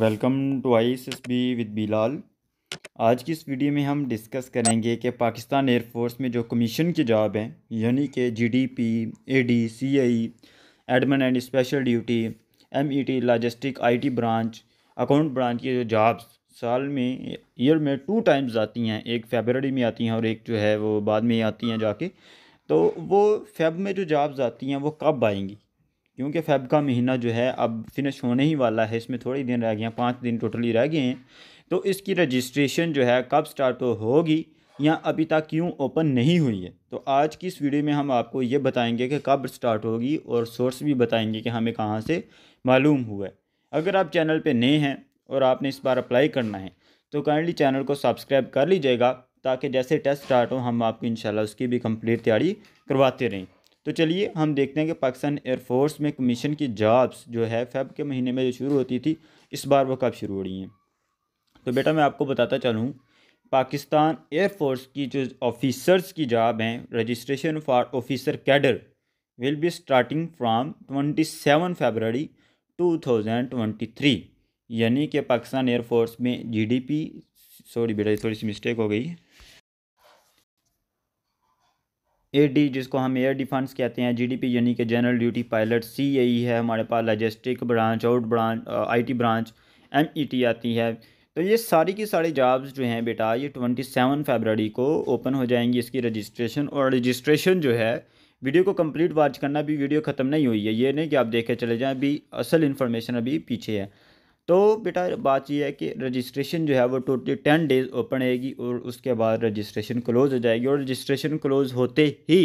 welcome to ice B with Bilal आज की इस वीडियो में हम डिस्कस करेंगे कि पाकिस्तान एयरफोर्स में जो कमीशन की जॉब हैं यानी कि GDP, AD, CI, admin and special duty MET, e logistic, IT branch account branch की जो जॉब्स साल में ईयर में टू टाइम्स आती हैं एक फेबररी में आती हैं और एक जो है वो बाद में आती हैं जाके तो वो फेब में जो जॉब्स आती हैं वो कब आएंगी क्योंकि फेब का महीना जो है अब फिनिश होने ही वाला है इसमें थोड़े दिन रह गए हैं पाँच दिन टोटली रह गए हैं तो इसकी रजिस्ट्रेशन जो है कब स्टार्ट होगी या अभी तक क्यों ओपन नहीं हुई है तो आज की इस वीडियो में हम आपको ये बताएंगे कि कब स्टार्ट होगी और सोर्स भी बताएंगे कि हमें कहाँ से मालूम हुआ है अगर आप चैनल पे नए हैं और आपने इस बार अप्लाई करना है तो काइंडली चैनल को सब्सक्राइब कर लीजिएगा ताकि जैसे टेस्ट स्टार्ट हो हम आपको इंशाल्लाह उसकी भी कंप्लीट तैयारी करवाते रहें तो चलिए हम देखते हैं कि पाकिस्तान एयरफोर्स में कमीशन की जॉब्स जो है फेब के महीने में जो शुरू होती थी इस बार वो कब शुरू हो रही हैं तो बेटा मैं आपको बताता चलूँ पाकिस्तान एयरफोर्स की जो ऑफिसर्स की जॉब हैं registration for officer cadre will be starting from twenty seven February two thousand twenty three यानी कि पाकिस्तान एयरफोर्स में जी डी पी सॉरी बेटा थोड़ी सी मिस्टेक हो गई ए डी जिसको हम एयर डिफेंस कहते हैं जीडीपी यानी कि जनरल ड्यूटी पायलट ई है हमारे पास logistic branch out branch IT branch MET आती है तो ये सारी की सारी जॉब्स जो हैं बेटा ये ट्वेंटी सेवन फेबररी को ओपन हो जाएंगी इसकी रजिस्ट्रेशन और रजिस्ट्रेशन जो है वीडियो को कंप्लीट वॉच करना भी वीडियो ख़त्म नहीं हुई है ये नहीं कि आप देख के चले जाएँ अभी असल इन्फॉर्मेशन अभी पीछे है तो बेटा बात यह है कि रजिस्ट्रेशन जो है वो टोटली टेन डेज़ ओपन रहेगी और उसके बाद रजिस्ट्रेशन क्लोज़ हो जाएगी और रजिस्ट्रेशन क्लोज़ होते ही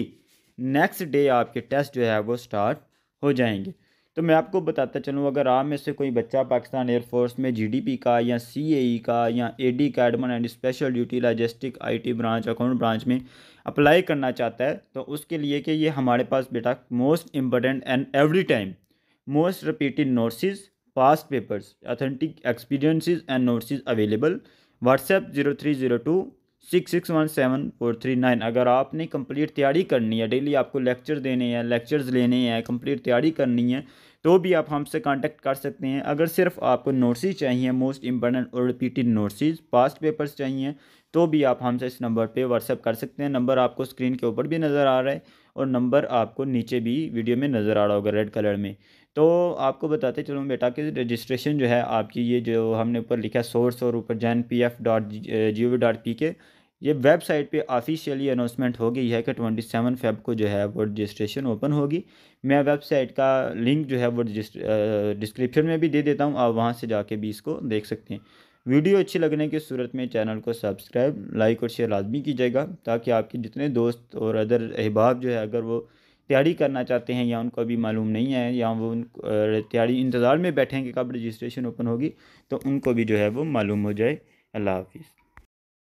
नेक्स्ट डे आपके टेस्ट जो है वो स्टार्ट हो जाएंगे तो मैं आपको बताता चलूँ अगर आप में से कोई बच्चा पाकिस्तान एयरफोर्स में जीडीपी का या सीएई e का या AD admin and special duty logistic IT branch account branch में अप्लाई करना चाहता है तो उसके लिए कि ये हमारे पास बेटा most important and every time most repeated notice past papers authentic experiences and notes is available WhatsApp zero three zero two six six one seven four three nine अगर आपने कंप्लीट तैयारी करनी है डेली आपको लेक्चर देने हैं lectures लेने हैं कंप्लीट तैयारी करनी है तो भी आप हमसे कांटेक्ट कर सकते हैं अगर सिर्फ आपको नोट्स ही चाहिए मोस्ट इंपॉर्टेंट और रिपीटेड नोट्स पास्ट पेपर्स चाहिए तो भी आप हमसे इस नंबर पे व्हाट्सअप कर सकते हैं नंबर आपको स्क्रीन के ऊपर भी नज़र आ रहा है और नंबर आपको नीचे भी वीडियो में नज़र आ रहा होगा रेड कलर में तो आपको बताते चलूँ बेटा कि रजिस्ट्रेशन जो है आपकी ये जो हमने ऊपर लिखा है सोर्स और ऊपर join P F dot G O V dot P K ये वेबसाइट पे ऑफिशियली अनाउंसमेंट हो गई है कि ट्वेंटी सेवन फेब को जो है वो रजिस्ट्रेशन ओपन होगी मैं वेबसाइट का लिंक जो है वो डिस्क्रिप्शन में भी दे देता हूँ आप वहाँ से जाके भी इसको देख सकते हैं वीडियो अच्छी लगने की सूरत में चैनल को सब्सक्राइब लाइक और शेयर लाजमी कीजिएगा ताकि आपके जितने दोस्त और अदर अहबाब जो है अगर वो तैयारी करना चाहते हैं या उनको अभी मालूम नहीं है या वो उन तैयारी इंतज़ार में बैठे हैं कि कब रजिस्ट्रेशन ओपन होगी तो उनको भी जो है वो मालूम हो जाए अल्लाह हाफिज़